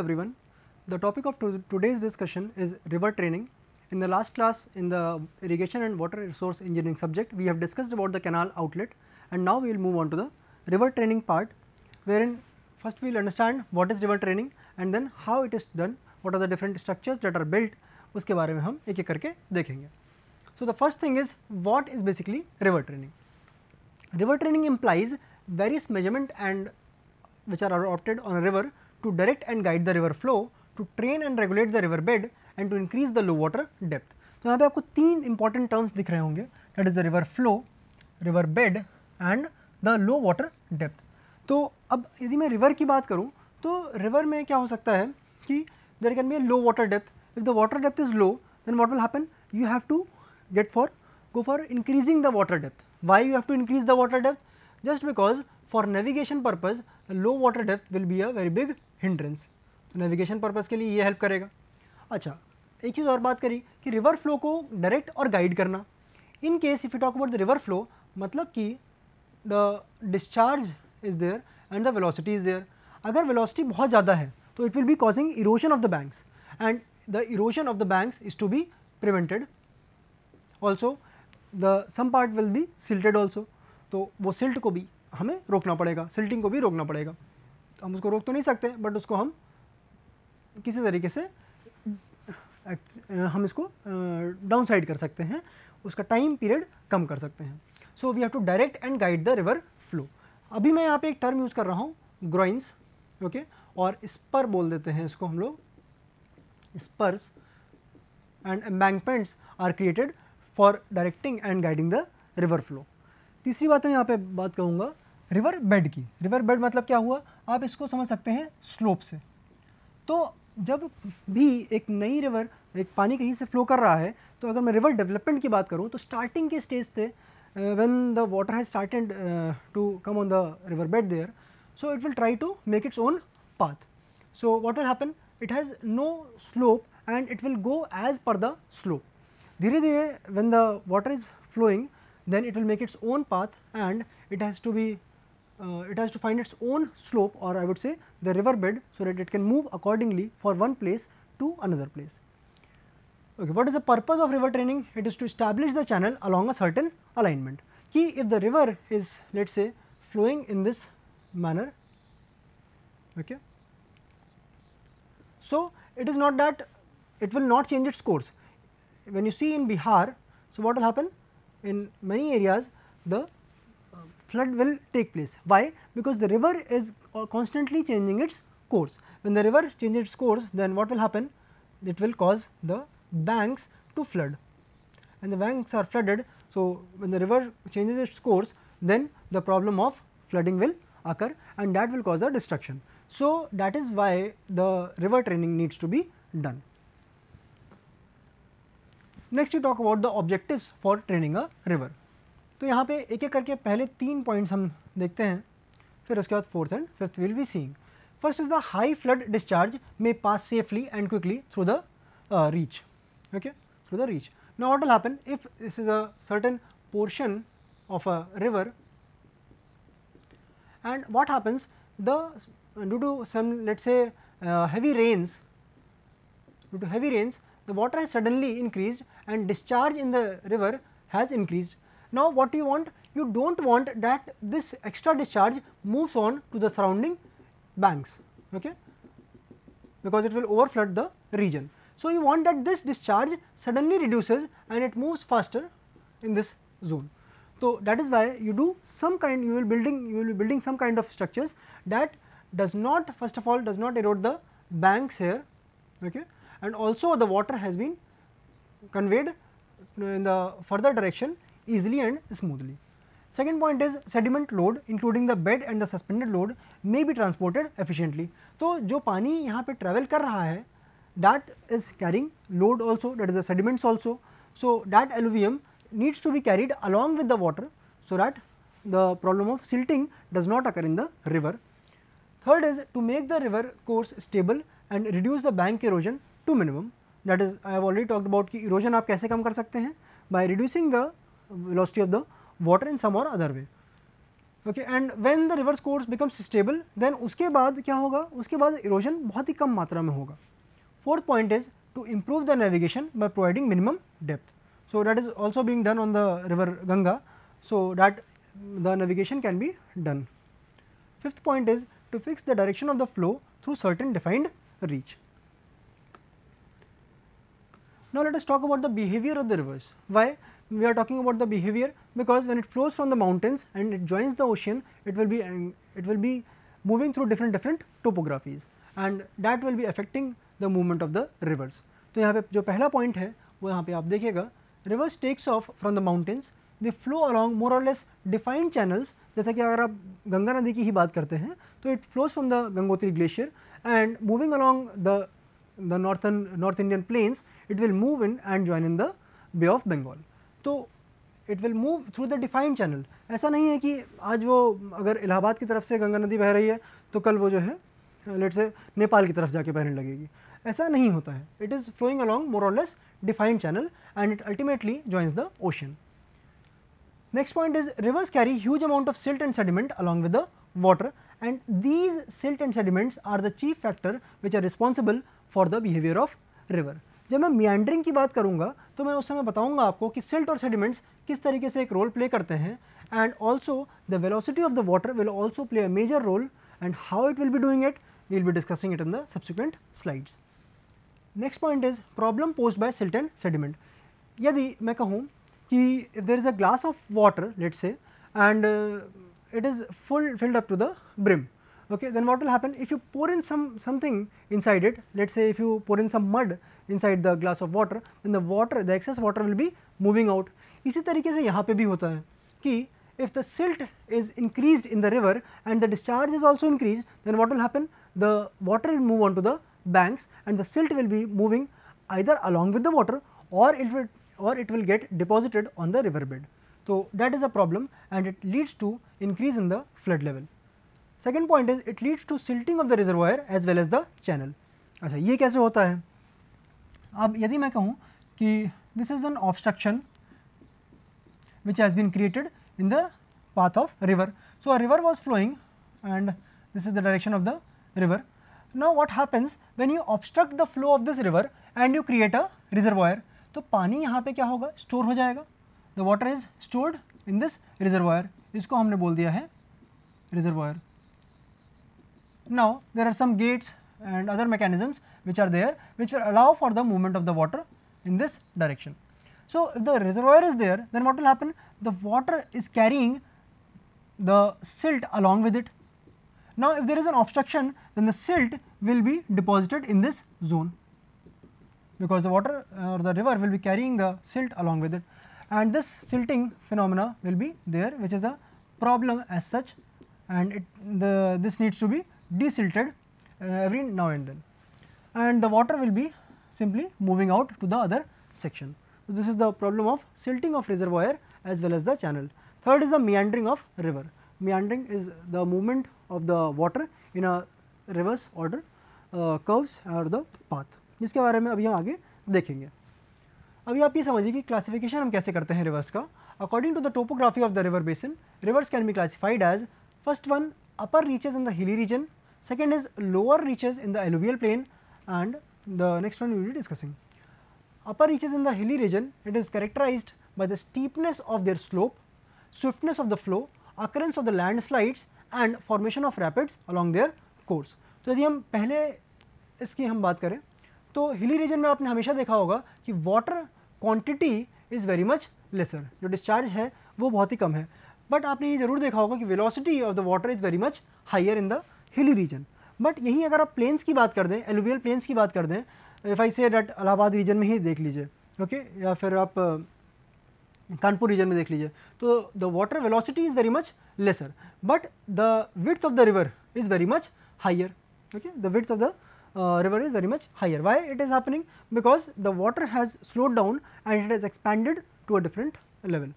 everyone. The topic of to today's discussion is river training. In the last class in the irrigation and water resource engineering subject, we have discussed about the canal outlet and now we will move on to the river training part wherein first we will understand what is river training and then how it is done, what are the different structures that are built, Uske baare mein hum ek एक karke dekhenge. So, the first thing is what is basically river training? River training implies various measurement and which are adopted on a river to direct and guide the river flow, to train and regulate the river bed and to increase the low water depth. तो यहाँ पे आपको तीन important terms दिख रहे होंगे that is the river flow, river bed and the low water depth. तो अब यदि मैं river की बात करूँ तो river में क्या हो सकता है कि there can be a low water depth. If the water depth is low then what will happen? You have to get for go for increasing the water depth. Why you have to increase the water depth? Just because for navigation purpose low water depth will be a very big hindrance तो navigation purpose के लिए ये help करेगा अच्छा एक चीज़ और बात करी कि रिवर फ्लो को डायरेक्ट और गाइड करना in case if you talk about the river flow मतलब कि the discharge is there and the velocity is there अगर वेलोसिटी बहुत ज़्यादा है तो it will be causing erosion of the banks and the erosion of the banks is to be prevented also the some part will be silted also तो वो silt को भी हमें रोकना पड़ेगा सिल्टिंग को भी रोकना पड़ेगा तो हम उसको रोक तो नहीं सकते बट उसको हम किसी तरीके से हम इसको डाउन साइड कर सकते हैं उसका टाइम पीरियड कम कर सकते हैं so we have to direct and guide the river flow अभी मैं यहाँ पे एक टर्म यूज़ कर रहा हूँ ग्रोइंस ओके और स्पर बोल देते हैं इसको हम लोग spurs and embankments are created for directing and guiding the river flow तीसरी बात मैं यहाँ पे बात कहूँगा रिवर बेड की रिवर बेड मतलब क्या हुआ आप इसको समझ सकते हैं स्लोप से तो जब भी एक नई रिवर एक पानी कहीं से फ्लो कर रहा है तो अगर मैं रिवर डेवलपमेंट की बात करूँ तो स्टार्टिंग के स्टेज से when the water has start to come on the river bed there so it will try to make its own path so what will happen it has no slope and it will go as per the slope धीरे धीरे when the water is flowing then it will make its own path and it has to be uh, it has to find its own slope or I would say the river bed so that it can move accordingly for one place to another place. Okay, what is the purpose of river training? It is to establish the channel along a certain alignment. Key if the river is let us say flowing in this manner. Okay. So, it is not that it will not change its course. When you see in Bihar, so what will happen? in many areas the uh, flood will take place. Why? Because the river is uh, constantly changing its course. When the river changes its course, then what will happen? It will cause the banks to flood and the banks are flooded. So, when the river changes its course, then the problem of flooding will occur and that will cause a destruction. So, that is why the river training needs to be done. Next you talk about the objective for training a river तो यहाँ पे एक एक करके पहले तीन points हम देखते हैं फिर उसके बाद fourth and fifth will be seeing first is the high flood discharge may pass safely and quickly through the reach okay through the reach no what will happen if this is a certain portion of a river and what happens the due to some let say heavy rains due to heavy rains the water has suddenly increase and discharge in the river has increased. Now, what you want? You do not want that this extra discharge moves on to the surrounding banks okay, because it will overflood the region. So, you want that this discharge suddenly reduces and it moves faster in this zone. So, that is why you do some kind you will building you will be building some kind of structures that does not first of all does not erode the banks here okay, and also the water has been conveyed in the further direction easily and smoothly. Second point is sediment load including the bed and the suspended load may be transported efficiently. So, जो पानी यहाँ पे travel कर that is carrying load also that is the sediments also. So, that alluvium needs to be carried along with the water so that the problem of silting does not occur in the river. Third is to make the river course stable and reduce the bank erosion to minimum. That is I already already about कि erosion आप कैसे कम कर सकते हैं by reducing the velocity of the water in some or other way okay and when the river's course becomes stable then उसके बाद क्या होगा उसके बाद इरोजन बहुत ही कम मात्रा में होगा fourth point is to improve the navigation by providing minimum depth so that is also being done on the river Ganga so that the navigation can be done fifth point is to fix the direction of the flow through certain defined reach Now, let us talk about the behavior of the rivers. Why? We are talking about the behavior because when it flows from the mountains and it joins the ocean, it will be um, it will be moving through different different topographies and that will be affecting the movement of the rivers. So here the first point is, है वो यहाँ पे the देखिएगा rivers takes off from the mountains they flow along more or less defined channels जैसा कि अगर आप गंगा नदी की ही बात करते हैं तो it the northern North Indian plains, it will move in and join in the Bay of Bengal तो it will move through the defined channel ऐसा नहीं है कि आज वो अगर इलाहाबाद की तरफ से गंगा नदी बह रही है तो कल वो जो है लेट से नेपाल की तरफ जाके बहने लगेगी ऐसा नहीं होता है it is flowing along more or less defined channel and it ultimately joins the ocean next point is rivers carry huge amount of silt and sediment along with the water and these silt and sediments are the chief factor which are responsible for the behaviour of river जब मैं मियंड्रिंग की बात करूंगा तो मैं उस समय बताऊँगा आपको कि सिल्ट और सेडिमेंट्स किस तरीके से एक रोल प्ले करते हैं and also the velocity of the water will also play a major role and how it will be doing it will be discussing it in the subsequent slides next point is problem pose by silt and sediment यदि मैं कहूँ कि if there is a glass of water let say and it is full filled up to the brim okay, then what will happen if you pour in some something inside it let us say if you pour in some mud inside the glass of water then the water the excess water will be moving out. इसी तरीके से यहाँ पे भी होता है कि if the silt is increased in the river and the discharge is also increased then what will happen the water will move on to the banks and the silt will be moving either along with the water or it will or it will get deposited on the riverbed. So, that is a problem and it leads to increase in the flood level. Second point is it leads to silting of the reservoir as well as the channel अच्छा ये कैसे होता है अब यदि मैं कहूँ कि this is an obstruction which has been created in the path of river so a river was flowing and this is the direction of the river now what happens when you obstruct the flow of this river and you create a reservoir तो पानी यहाँ पे क्या होगा store हो जाएगा the water is stored in this reservoir इसको हमने बोल दिया है reservoir Now, there are some gates and other mechanisms which are there which will allow for the movement of the water in this direction. So, if the reservoir is there then what will happen? The water is carrying the silt along with it. Now, if there is an obstruction then the silt will be deposited in this zone because the water or uh, the river will be carrying the silt along with it and this silting phenomena will be there which is a problem as such and it, the, this needs to be desilted uh, every now and then and the water will be simply moving out to the other section. So, this is the problem of silting of reservoir as well as the channel. Third is the meandering of river. Meandering is the movement of the water in a reverse order uh, curves or the path. जिसके बारे में अभी हम आगे देखेंगे अभी आप ये समझिए कि classification हम कैसे करते हैं रिवर्स का according to the topography of the river basin rivers can be classified as first one upper reaches in the hilly region Second is lower reaches in the alluvial plain and the next one we will be discussing. Upper reaches in the hilly region, it is characterized by the steepness of their slope, swiftness of the flow, occurrence of the landslides and formation of rapids along their course. so yadi hum pehle iski hum baat kare to hilly region mein aapne hamesha dekha hoga ki water quantity is very much lesser jo discharge hai wo bahut hi kam hai but aapne ye zarur dekha hoga ki velocity of the water is very much higher in the hilly region but यही अगर आप planes की बात कर दें alluvial planes की बात कर दें if I say date Allahabad reason में ही देख लीजिए ओके okay? या फिर आप कानपुर रीजन में देख लीजिए तो the water velocity is very much lesser but the width of the river is very much higher okay the width of the river is very much higher why it is happening because the water has slowed down and it is expanded to a different level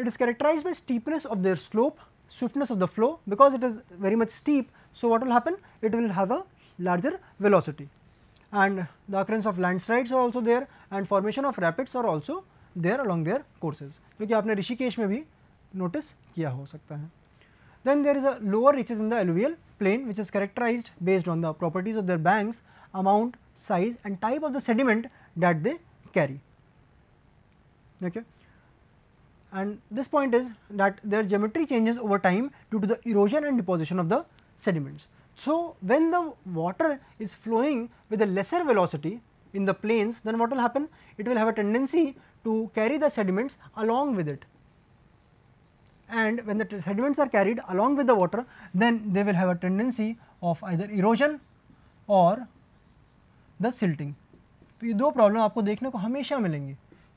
it is characterize by steepness of their slope swiftness of the flow because it is very much steep. So, what will happen? It will have a larger velocity and the occurrence of landslides are also there and formation of rapids are also there along their courses जो you आपने notice Then there is a lower reaches in the alluvial plain which is characterized based on the properties of their banks, amount, size and type of the sediment that they carry. Okay and this point is that their geometry changes over time due to the erosion and deposition of the sediments. So, when the water is flowing with a lesser velocity in the plains then what will happen? It will have a tendency to carry the sediments along with it and when the sediments are carried along with the water then they will have a tendency of either erosion or the silting. So these two problems, आपको देखने को हमेशा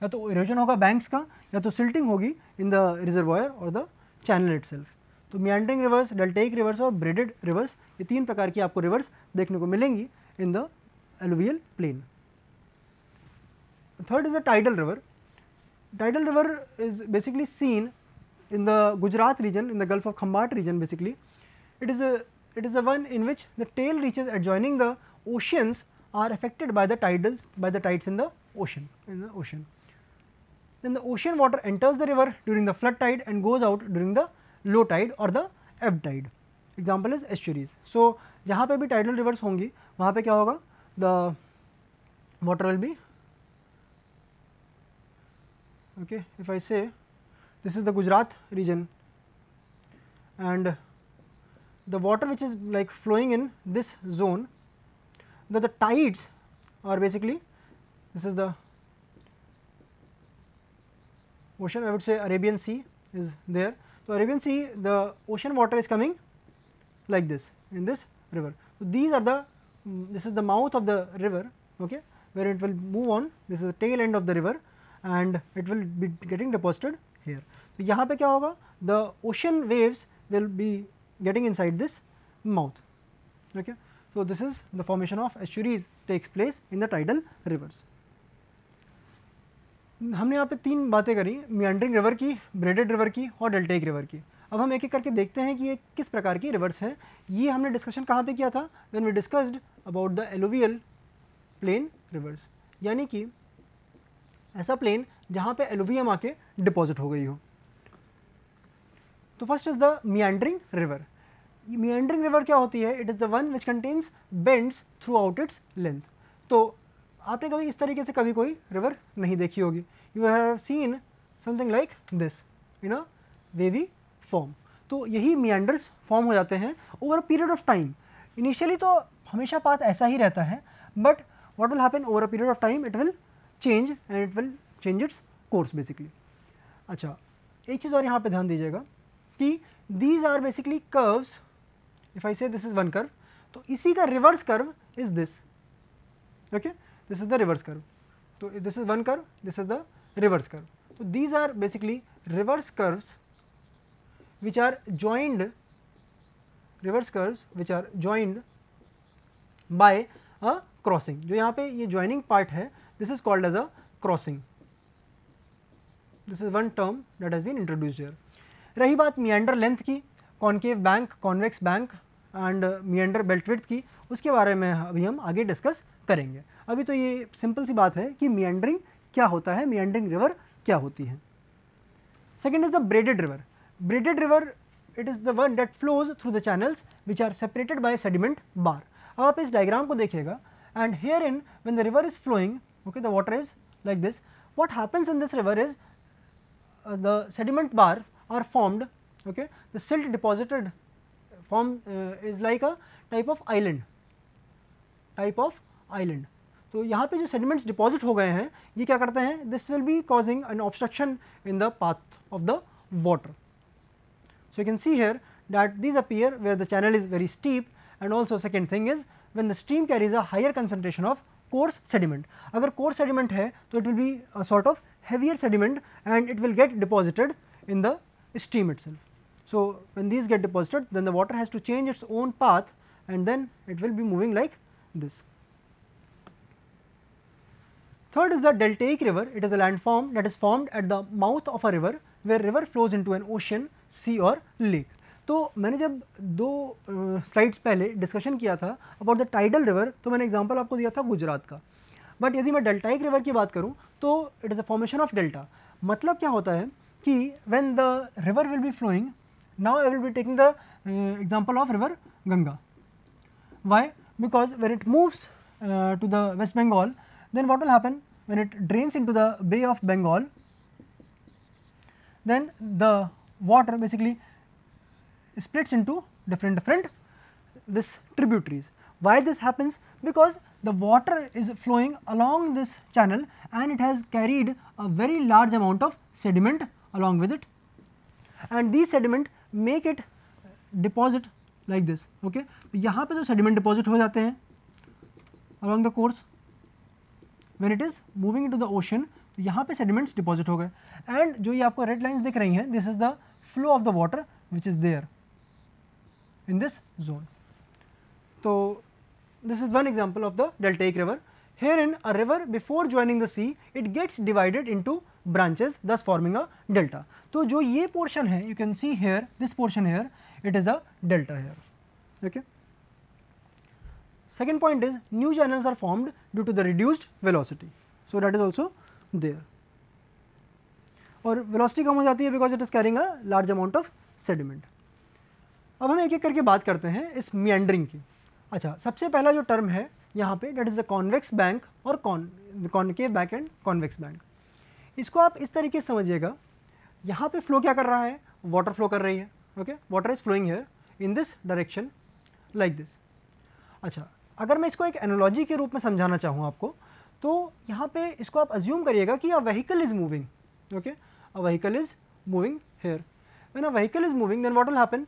या तो erosion होगा banks का या तो सिल्टिंग होगी इन द रिजर्वायर और द चैनल इट तो मियंड्रिंग रिवर्स डेल्टेक रिवर्स और ब्रेडेड रिवर्स ये तीन प्रकार की आपको रिवर्स देखने को मिलेंगी in the alluvial plain third is the tidal river tidal river is basically seen in the Gujarat region in the Gulf of Khambhat region basically it is it is a one in which the tail reaches at joining the oceans are affected by the tidals by the tides in the ocean in the ocean then the ocean water enters the river during the flood tide and goes out during the low tide or the ebb tide. Example is estuaries. So, जहाँ पे tidal rivers होंगी वहाँ पे the water will be okay if I say this is the Gujarat region and the water which is like flowing in this zone that the tides are basically this is the ocean I would say Arabian Sea is there. So, Arabian Sea the ocean water is coming like this in this river. So, these are the mm, this is the mouth of the river okay, where it will move on this is the tail end of the river and it will be getting deposited here. So, यहाँ पे क्या the ocean waves will be getting inside this mouth okay. So, this is the formation of estuaries takes place in the tidal rivers. हमने यहाँ पे तीन बातें करी meandering river की ब्रेडेड रिवर की और डेल्टेक रिवर की अब हम एक एक करके देखते हैं कि ये किस प्रकार की रिवर्स हैं ये हमने डिस्कशन कहाँ पे किया था when we discussed about the alluvial plain rivers यानी कि ऐसा प्लेन जहाँ पे एलोवियम आके डिपॉजिट हो गई हो तो first is the meandering river meandering river क्या होती है it is the one which contains bends throughout its length तो आपने कभी इस तरीके से कभी कोई रिवर नहीं देखी होगी you have seen something like this in a wavy form तो यही मियंडर्स फॉर्म हो जाते हैं over a period of time initially तो हमेशा पाथ ऐसा ही रहता है but what will happen over a period of time it will change and it will change its course basically अच्छा एक चीज़ और यहाँ पे ध्यान दीजिएगा कि these are basically curves if I say this is one curve तो इसी का reverse curve is this okay this is the reverse curve तो this is one curve this is the reverse curve तो these are basically reverse curves which are joined reverse curves which are joined by a crossing जो यहाँ पे ये joining part है this is called as a crossing this is one term that has been introduce यर रही बात meander length की concave bank convex bank and meander belt width की उसके बारे में अभी हम आगे डिस्कस करेंगे अभी तो ये सिंपल सी बात है कि मियंडरिंग क्या होता है मियंडरिंग रिवर क्या होती है second is the braided river braided river it is the one that flows through the channels which are separated by sediment bar अब आप इस डायग्राम को देखिएगा and here in when the river is flowing okay the water is like this what happens in this river is the sediment bar are formed okay the silt deposited form is like a type of island type of island तो यहाँ पे जो sediments deposit हो गए हैं ये क्या करते हैं this will be causing an obstruction in the path of the water so you can see here that these appear where the channel is very steep and also second thing is when the stream carries a higher concentration of coarse sediment अगर coarse sediment है तो it will be a sort of heavier sediment and it will get deposited in the stream itself so when these get deposited then the water has to change its own path and then it will be moving like this Third is the deltaic river. It is a landform that is formed at the mouth of a river where river flows into an ocean, sea or lake. तो मैंने जब दो slides uh, पहले discussion किया था about the tidal river तो मैंने example आपको दिया था गुजरात का बट यदि मैं डेल्टाइक रिवर की बात करूं तो it is a formation of delta मतलब क्या होता है कि when the river will be flowing now I will be taking the example of river Ganga why because where it moves to the West Bengal then what will happen when it drains into the Bay of Bengal, then the water basically splits into different different this tributaries. Why this happens? Because the water is flowing along this channel and it has carried a very large amount of sediment along with it and these sediment make it deposit like this okay yahan pe to sediment deposit ho jate hain along the course when it is moving to the ocean तो यहाँ पे sediments deposit हो गए and जो ये आपको red lines दिख रही हैं this is the flow of the water which is there in this zone तो this is one example of the deltaic river here in a river before joining the sea it gets divided into branches thus forming a delta तो जो ये portion है you can see here this portion here it is a delta here okay Second point is new channels are formed due to the reduced velocity. So, that is also there. और velocity कम हो जाती है because it is carrying a large amount of sediment अब हम एक एक करके बात करते हैं इस मियंडरिंग की अच्छा सबसे पहला जो टर्म है यहाँ पे that is a convex bank और con concave bank and convex bank इसको आप इस तरीके से समझिएगा यहाँ पे फ्लो क्या कर रहा है वाटर फ्लो कर रही है ओके वाटर इज़ फ्लोइंग है in this direction like this अच्छा अगर मैं इसको एक एनोलॉजी के रूप में समझाना चाहूँ आपको तो यहाँ पे इसको आप अज्यूम करिएगा कि a vehicle is moving okay a vehicle is moving here when a vehicle is moving then what will happen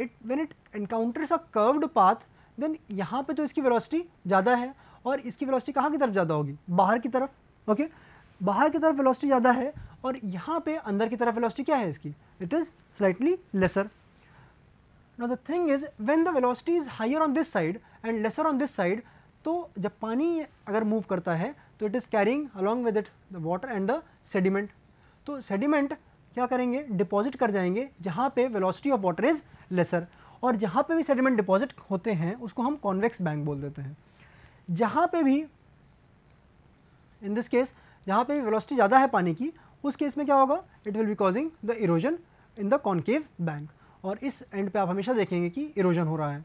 it when it encounters a curved path then यहाँ पे तो इसकी वेलोसिटी ज़्यादा है और इसकी वेलोसिटी कहाँ की तरफ ज़्यादा होगी बाहर की तरफ ओके okay? बाहर की तरफ वेलोसिटी ज़्यादा है और यहाँ पे अंदर की तरफ वेलोसिटी क्या है इसकी it is slightly lesser now the thing is when the velocity is higher on this side and lesser on this side तो जब पानी अगर मूव करता है तो it is carrying along with it the water and the sediment तो sediment क्या करेंगे डिपॉजिट कर जाएंगे जहाँ पे velocity of water is lesser और जहाँ पे भी सेडिमेंट डिपॉजिट होते हैं उसको हम कॉन्वेक्स बैंक बोल देते हैं जहाँ पे भी इन दिस केस जहाँ पे भी वेलोसिटी ज़्यादा है पानी की उस केस में क्या होगा it will be causing the erosion in the concave bank और इस एंड पे आप हमेशा देखेंगे कि इरोजन हो रहा है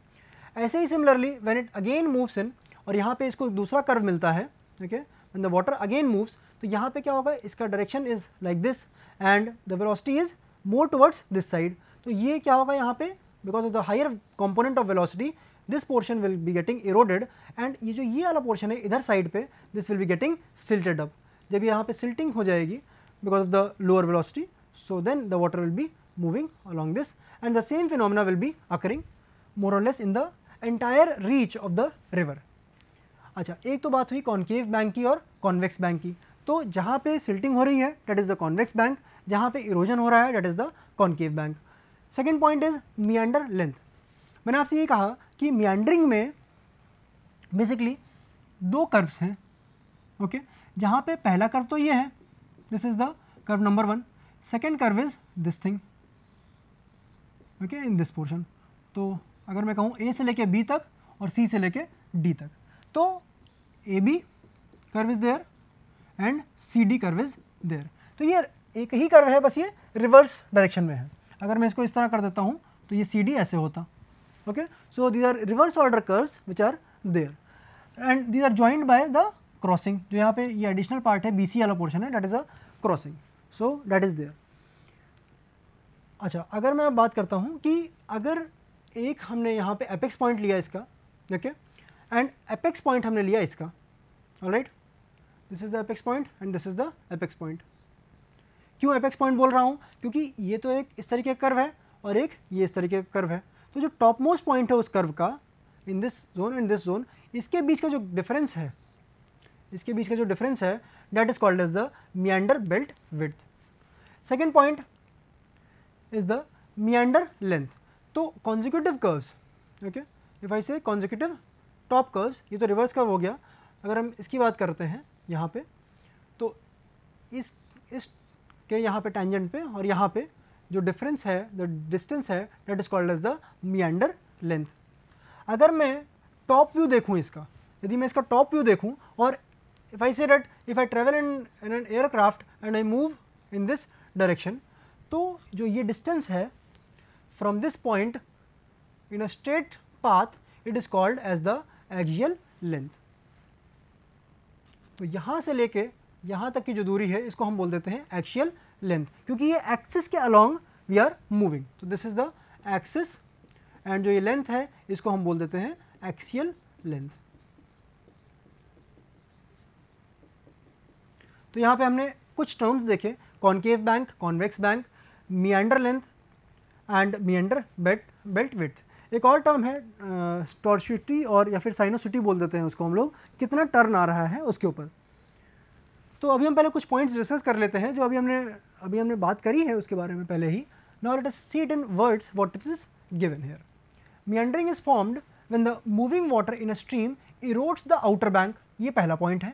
ऐसे ही similarly when it again moves in और यहाँ पे इसको दूसरा कर्व मिलता है okay and the water again moves तो यहाँ पे क्या होगा इसका direction is like this and the velocity is more towards this side तो ये क्या होगा यहाँ पे because of the higher component of velocity this portion will be getting eroded and ये जो ये वाला पोर्शन है इधर साइड पे this will be getting silted up जब यहाँ पे सिल्टिंग हो जाएगी because of the lower velocity so then the water will be moving along this and the same phenomena will be occurring more or less in the entire reach of the river अच्छा एक तो बात हुई concave bank की और convex bank की तो जहाँ पे सिल्टिंग हो रही है that is the convex bank जहाँ पे इरोजन हो रहा है that is the concave bank second point is meander length मैंने आपसे ये कहा कि मियांडरिंग में बेसिकली दो कर्व्स हैं ओके okay? जहाँ पे पहला कर्व तो ये है this is the curve number one second curve is this thing okay in this portion तो अगर मैं कहूँ ए से लेके बी तक और सी से लेके डी तक तो A B curve is there and C D curve is there तो ये एक ही कर्व है बस ये रिवर्स डायरेक्शन में है अगर मैं इसको इस तरह कर देता हूँ तो ये सी डी ऐसे होता okay so these are reverse order curves which are there and these are joint by the crossing जो यहाँ पे ये एडिशनल पार्ट है बी सी वाला पोर्शन है that is a crossing so that is there अच्छा अगर मैं बात करता हूँ कि अगर एक हमने यहाँ पे एपेक्स पॉइंट लिया इसका ओके एंड एपेक्स पॉइंट हमने लिया इसका right this is the apex point and this is the apex point क्यों एपेक्स पॉइंट बोल रहा हूँ क्योंकि ये तो एक इस तरीके का कर्व है और एक ये इस तरीके का कर्व है तो जो टॉप मोस्ट पॉइंट है उस कर्व का in this zone and this zone इसके बीच का जो डिफरेंस है इसके बीच का जो डिफरेंस है that is called as the meander belt width second point is the meander length तो consecutive curves okay if I say consecutive top curves ये तो रिवर्स कर्व हो गया अगर हम इसकी बात करते हैं यहाँ पे तो इस इस के यहाँ पे टेंजेंट पे और यहाँ पे जो डिफरेंस है द डिस्टेंस है that is called as the meander length अगर मैं टॉप व्यू देखूँ इसका यदि मैं इसका टॉप व्यू देखूँ और if I say that if I travel in in an aircraft and I move in this direction तो जो ये डिस्टेंस है from this point in a straight path it is called as the axial length. तो यहाँ से लेके यहाँ तक की जो दूरी है इसको हम बोल देते हैं एक्शियल लेंथ क्योंकि ये एक्सिस के अलोंग वी आर मूविंग तो this is the axis and जो ये लेंथ है इसको हम बोल देते हैं एक्सियल लेंथ तो यहाँ पे हमने कुछ टर्म्स देखे concave bank convex bank meander length and meander bet belt width एक और टर्म है टॉर्सिटी और या फिर साइनोसिटी बोल देते हैं उसको हम लोग कितना टर्न आ रहा है उसके ऊपर तो अभी हम पहले कुछ पॉइंट्स डिस्कस कर लेते हैं जो अभी हमने अभी हमने बात करी है उसके बारे में पहले ही now let us see it in words what it is given here meandering is formed when the moving water in a stream erodes the outer bank ये पहला पॉइंट है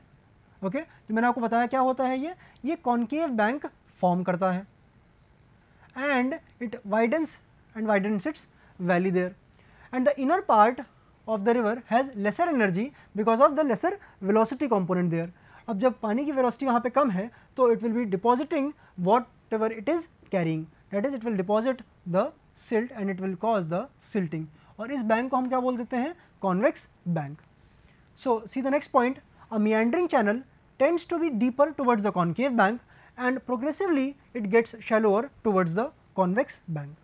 ओके okay? तो मैंने आपको बताया क्या होता है ये ये कॉन्केव बैंक फॉर्म करता है and it widens and widens its valley there. And the inner part of the river has lesser energy because of the lesser velocity component there. अब जब पानी की वेलोसिटी वहाँ पे कम है तो it will be depositing whatever it is carrying that is it will deposit the silt and it will cause the silting और इस बैंक को हम क्या बोल देते हैं convex bank so see the next point a meandering channel tends to be deeper towards the concave bank and progressively it gets shallower towards the convex bank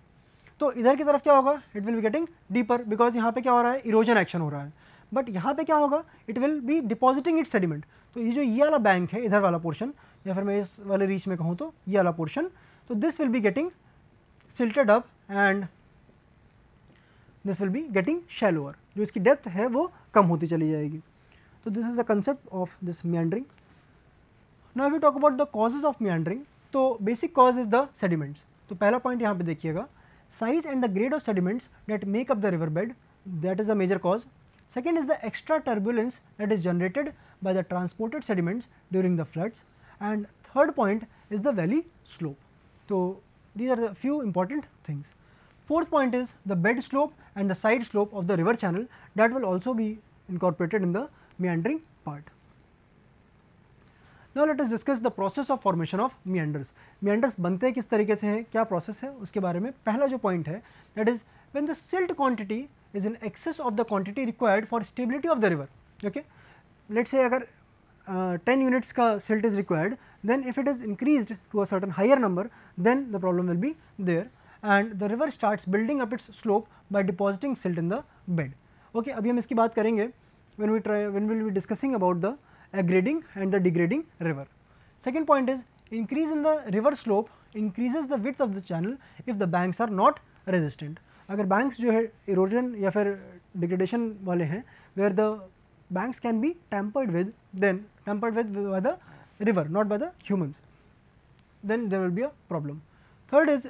तो इधर की तरफ क्या होगा it will be getting deeper because यहाँ पे क्या हो रहा है इरोजन एक्शन हो रहा है बट यहाँ पे क्या होगा it will be depositing it sediment तो ये जो ये वाला बैंक है इधर वाला पोर्शन या फिर मैं इस वाले रीच में कहूँ तो ये वाला पोर्शन तो this will be getting silted up and this will be getting shallower जो इसकी डेप्थ है वो कम होती चली जाएगी तो this is the concept of this meandering Now if we talk about the causes of meandering, so basic cause is the sediments. So, first point, यहाँ पे देखिएगा size the the grade of sediments that make up the river bed that is a the cause second is the extra by the transported sediments during the floods and third point is the valley slope. So, these are the few important things. Fourth point is the bed slope and the side slope of the river channel that will also be incorporated in the meandering part. Now let us discuss the process of formation of meanders meanders बनते किस तरीके से हैं क्या process है उसके बारे में पहला जो पॉइंट है that is when the silt quantity is in excess of the quantity required for stability of the river okay let say अगर टेन यूनिट्स का silt is required then if it is increase to a certain higher number then the problem will be there and the river start building up its slope by depositing silt in the bed okay अभी हम इसकी बात करेंगे when we try when will be discussing about the a grading and the degrading river. Second point is increase in the river slope increases the width of the channel if the banks are not resistant. अगर banks जो है erosion या degradation where the banks can be tampered with then tampered with by the river not by the humans then there will be a problem. Third is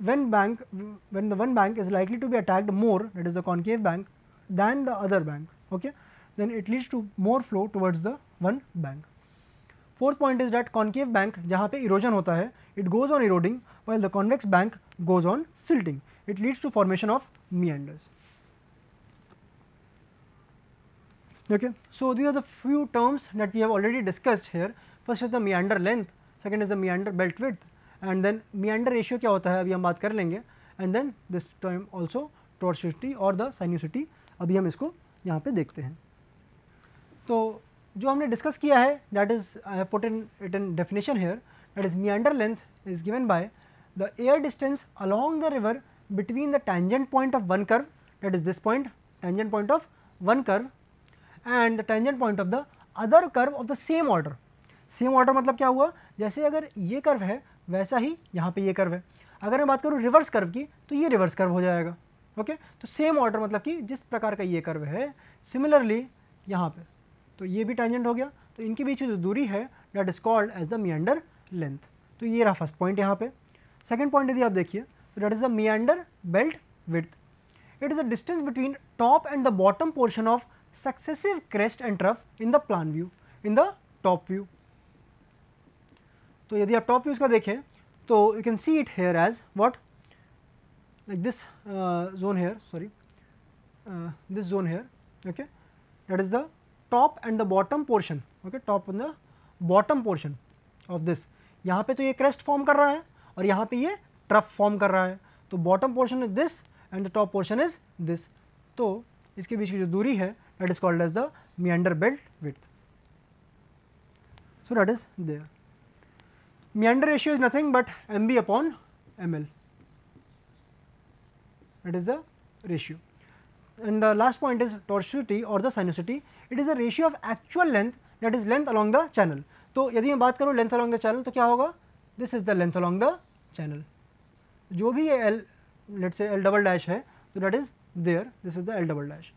when bank when the one bank is likely to be attacked more that is the concave bank than the other bank okay then it leads to more flow towards the one bank. Fourth point is that concave bank जहाँ पे erosion होता है it goes on eroding while the convex bank goes on silting. It leads to formation of meanders. Okay, so these are the few terms that we have already discussed here. First is the meander length, second is the meander belt width, and then meander ratio क्या होता है अभी हम बात कर लेंगे and then this term also tortuosity or the sinuosity अभी हम इसको यहाँ पे देखते हैं तो जो हमने डिस्कस किया है that is I put in it in definition here that is under length is given by the air distance along the river between the tangent point of one curve that is this point tangent point of one curve and the tangent point of the other curve of the same order same order मतलब क्या हुआ जैसे अगर ये curve है वैसा ही यहाँ पे ये कर्व है अगर मैं बात करूँ रिवर्स कर्व की तो ये रिवर्स कर्व हो जाएगा ओके okay? तो सेम ऑर्डर मतलब कि जिस प्रकार का ये कर्व है सिमिलरली यहाँ पे तो ये भी टेंजेंट हो गया तो इनके बीच जो दूरी है that is called as the meander length तो ये रहा फर्स्ट पॉइंट यहाँ पे सेकेंड पॉइंट यदि आप देखिए तो that is the meander belt width it is the distance between top and the bottom portion of successive crest and trough in the plan view in the top view तो यदि आप top views का देखें तो you can see it here as what like this zone here sorry this zone here okay that is the top and the bottom portion okay top and the bottom portion of this यहाँ पे तो ये crest form कर रहा है और यहाँ पे ये ट्रफ फॉर्म कर रहा है तो bottom portion is this and the top portion is this तो इसके बीच की जो दूरी है that is called as the meander belt width so that is there meander ratio is nothing but M B upon M L that is the ratio and the last point is tortuosity or the sinuosity it is a ratio of actual length that is length along the channel तो यदि मैं बात करूँ length along the channel तो क्या होगा this is the length along the channel जो भी ये L let say L double dash है तो that is there this is the L double dash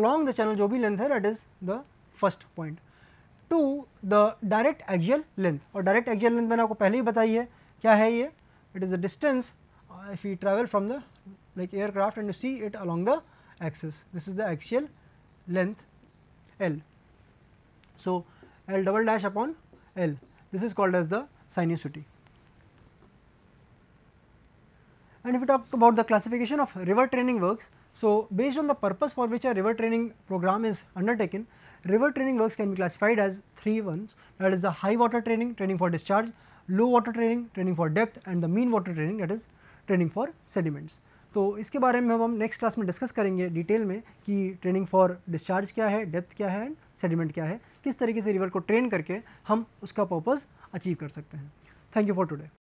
along the channel जो भी लेंथ है that is the first point to the direct axial length और direct axial length मैंने आपको पहले ही बताई है क्या है ये it is the distance if you travel from the like aircraft and you see it along the axis this is the axial length L. So, L double dash upon L this is called as the sinuosity. And if we talk about the classification of river training works, so based on the purpose for which a river training program is undertaken, river training works can be classified as three ones that is the high water training, training for discharge, low water training, training for depth and the mean water training that is training for sediments. तो इसके बारे में हम next class में discuss करेंगे detail में कि training for discharge क्या है डेप्थ क्या है एंड सेडिमेंट क्या है किस तरीके से रिवर को ट्रेन करके हम उसका पर्पज़ अचीव कर सकते हैं थैंक यू फॉर टुडे